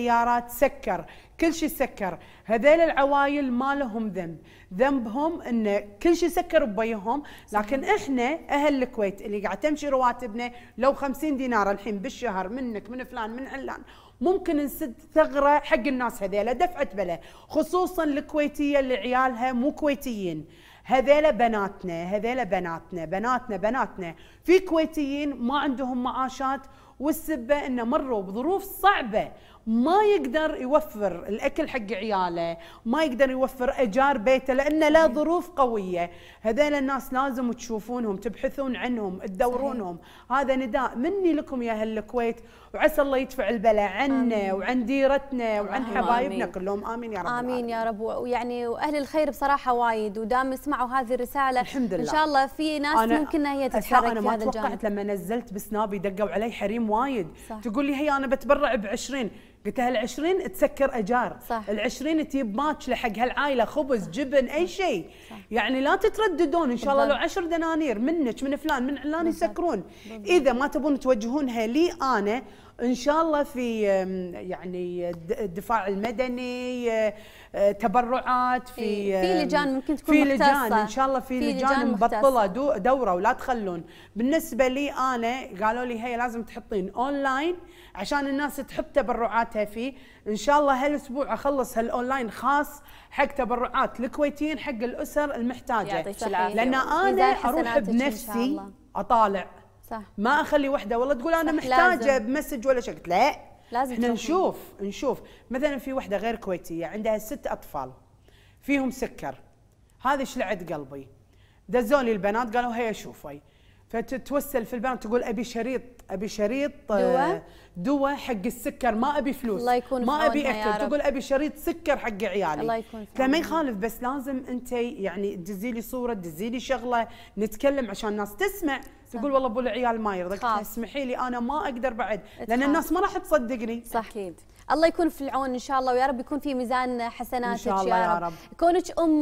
سيارات سكر كل شيء سكر هذيل العوايل ما لهم ذنب ذنبهم ان كل شيء سكر ببيهم لكن احنا اهل الكويت اللي قاعد تمشي رواتبنا لو 50 دينار الحين بالشهر منك من فلان من علان ممكن نسد ثغره حق الناس هذيلا دفعت بلا خصوصا الكويتيه اللي عيالها مو كويتيين هذيلا بناتنا هذيلا بناتنا بناتنا بناتنا في كويتيين ما عندهم معاشات والسبه انه مروا بظروف صعبه ما يقدر يوفر الاكل حق عياله، ما يقدر يوفر ايجار بيته لانه لا ظروف قويه، هذين الناس لازم تشوفونهم، تبحثون عنهم، تدورونهم، هذا نداء مني لكم يا اهل الكويت وعسى الله يدفع البلاء عنا وعن ديرتنا وعن حبايبنا كلهم امين يا رب امين يا رب ويعني واهل الخير بصراحه وايد ودام سمعوا هذه الرساله الحمد لله ان شاء الله في ناس ممكن هي تتحرك أنا في هذا الجانب انا ما توقعت لما نزلت بسنابي دقوا علي حريم وايد تقول لي هي انا بتبرع ب 20 قلت لها العشرين تسكر اجار صح. العشرين تجيب ماتش لحق هالعائله خبز جبن اي شيء يعني لا تترددون ان شاء الله لو عشر دنانير منك من فلان من علان يسكرون اذا ما تبون توجهونها لي انا ان شاء الله في يعني الدفاع المدني أه، تبرعات في إيه، في لجان ممكن تكون في لجان ان شاء الله في, في لجان, لجان مبطله دوره ولا تخلون بالنسبه لي انا قالوا لي هي لازم تحطين اونلاين عشان الناس تحط تبرعات تبرعاتها فيه ان شاء الله هالاسبوع اخلص هالاونلاين خاص حق تبرعات الكويتيين حق الاسر المحتاجه لان انا اروح بنفسي اطالع صح ما اخلي وحده والله تقول انا محتاجه بمسج ولا شيء لا لازم احنا نشوف نشوف مثلا في وحده غير كويتيه عندها ست اطفال فيهم سكر هذا شلعت قلبي دزوني البنات قالوا هيا شوفي فتتوسل في البنك تقول ابي شريط ابي شريط دواء آه، دواء حق السكر ما ابي فلوس الله يكون ما ابي اكل تقول ابي شريط سكر حق عيالي الله يكون فما يخالف بس لازم انت يعني تدزي لي صوره تدزي لي شغله نتكلم عشان الناس تسمع تقول والله ابو العيال ما يرضى اسمحي لي انا ما اقدر بعد لان الناس ما راح تصدقني صح اكيد الله يكون في العون ان شاء الله ويا رب يكون في ميزان حسناتك يا إن شاء الله يا رب, يا رب. كونك ام